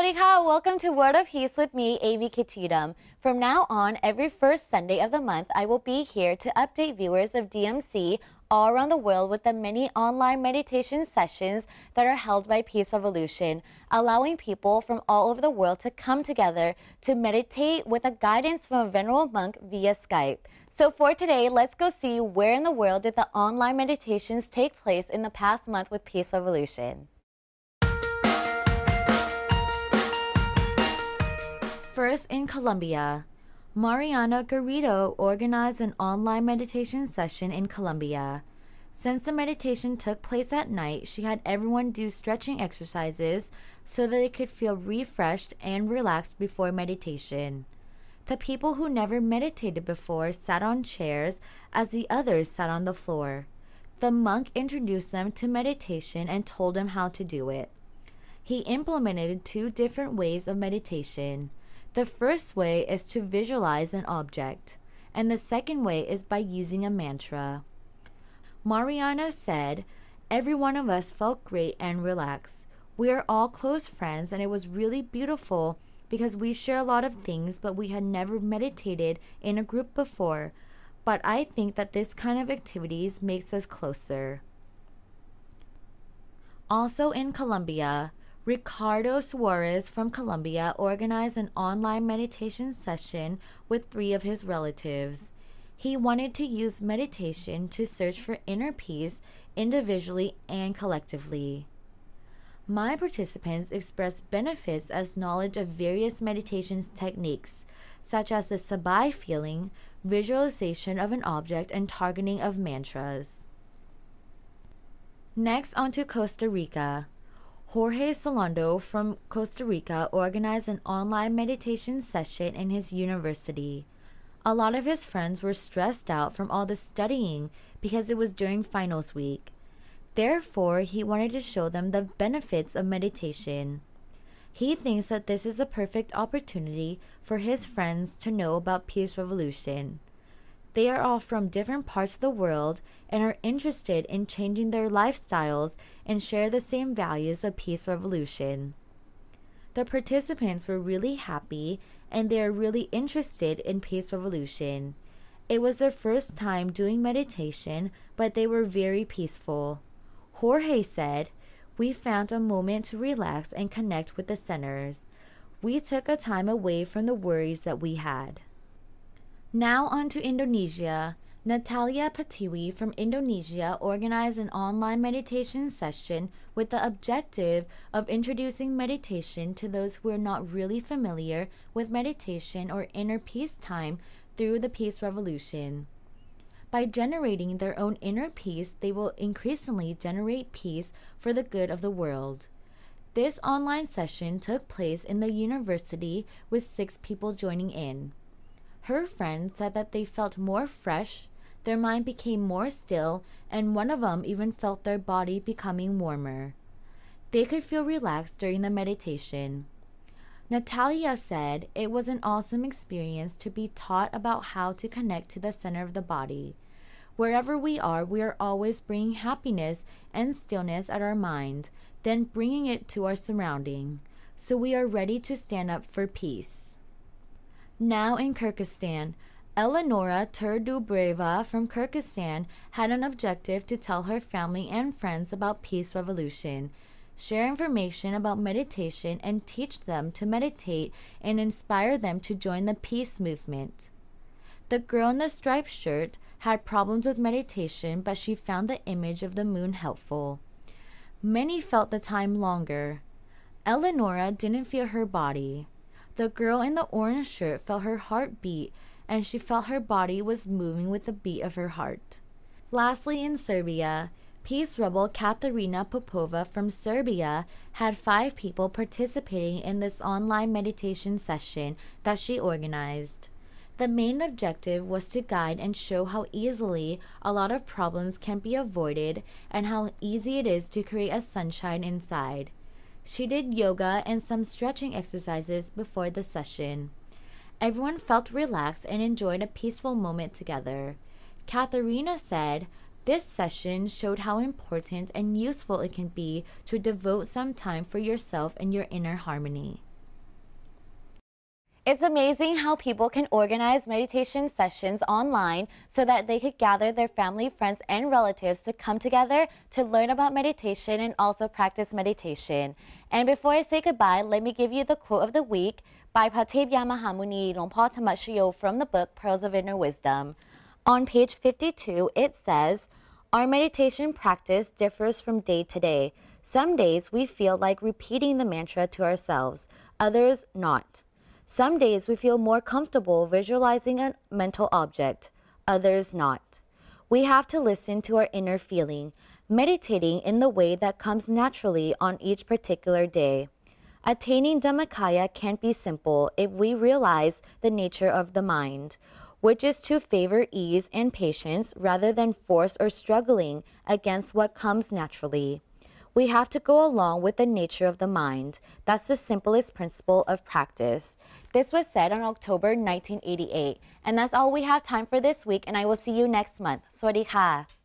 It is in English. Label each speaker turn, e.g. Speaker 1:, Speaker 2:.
Speaker 1: Sodika, welcome to Word of Peace with me, Avi Kitidam. From now on, every first Sunday of the month, I will be here to update viewers of DMC all around the world with the many online meditation sessions that are held by Peace Revolution, allowing people from all over the world to come together to meditate with the guidance from a venerable monk via Skype. So for today, let's go see where in the world did the online meditations take place in the past month with Peace Revolution. First, in Colombia, Mariana Garrido organized an online meditation session in Colombia. Since the meditation took place at night, she had everyone do stretching exercises so that they could feel refreshed and relaxed before meditation. The people who never meditated before sat on chairs as the others sat on the floor. The monk introduced them to meditation and told them how to do it. He implemented two different ways of meditation. The first way is to visualize an object, and the second way is by using a mantra. Mariana said, Every one of us felt great and relaxed. We are all close friends, and it was really beautiful because we share a lot of things, but we had never meditated in a group before. But I think that this kind of activities makes us closer. Also in Colombia, Ricardo Suarez from Colombia organized an online meditation session with three of his relatives. He wanted to use meditation to search for inner peace individually and collectively. My participants expressed benefits as knowledge of various meditation techniques, such as the sabai feeling, visualization of an object, and targeting of mantras. Next, on to Costa Rica. Jorge Solando from Costa Rica organized an online meditation session in his university. A lot of his friends were stressed out from all the studying because it was during finals week. Therefore, he wanted to show them the benefits of meditation. He thinks that this is the perfect opportunity for his friends to know about peace revolution. They are all from different parts of the world and are interested in changing their lifestyles and share the same values of peace revolution. The participants were really happy and they are really interested in peace revolution. It was their first time doing meditation, but they were very peaceful. Jorge said, We found a moment to relax and connect with the centers. We took a time away from the worries that we had. Now on to Indonesia. Natalia Patiwi from Indonesia organized an online meditation session with the objective of introducing meditation to those who are not really familiar with meditation or inner peace time through the peace revolution. By generating their own inner peace, they will increasingly generate peace for the good of the world. This online session took place in the university with six people joining in. Her friend said that they felt more fresh, their mind became more still, and one of them even felt their body becoming warmer. They could feel relaxed during the meditation. Natalia said it was an awesome experience to be taught about how to connect to the center of the body. Wherever we are, we are always bringing happiness and stillness at our mind, then bringing it to our surrounding. So we are ready to stand up for peace. Now in Kyrgyzstan, Eleonora Turdubreva from Kyrgyzstan had an objective to tell her family and friends about peace revolution, share information about meditation and teach them to meditate and inspire them to join the peace movement. The girl in the striped shirt had problems with meditation, but she found the image of the moon helpful. Many felt the time longer. Eleonora didn't feel her body. The girl in the orange shirt felt her heart beat, and she felt her body was moving with the beat of her heart. Lastly, in Serbia, peace rebel Katarina Popova from Serbia had five people participating in this online meditation session that she organized. The main objective was to guide and show how easily a lot of problems can be avoided and how easy it is to create a sunshine inside. She did yoga and some stretching exercises before the session. Everyone felt relaxed and enjoyed a peaceful moment together. Katharina said, This session showed how important and useful it can be to devote some time for yourself and your inner harmony. It's amazing how people can organize meditation sessions online so that they could gather their family, friends, and relatives to come together to learn about meditation and also practice meditation. And before I say goodbye, let me give you the quote of the week by Patib Yamahamuni Longpo Tamashiyo from the book Pearls of Inner Wisdom. On page 52, it says, Our meditation practice differs from day to day. Some days we feel like repeating the mantra to ourselves, others not. Some days we feel more comfortable visualizing a mental object, others not. We have to listen to our inner feeling, meditating in the way that comes naturally on each particular day. Attaining Dhammakaya can't be simple if we realize the nature of the mind, which is to favor ease and patience rather than force or struggling against what comes naturally we have to go along with the nature of the mind. That's the simplest principle of practice. This was said on October 1988. And that's all we have time for this week, and I will see you next month. Sawasdee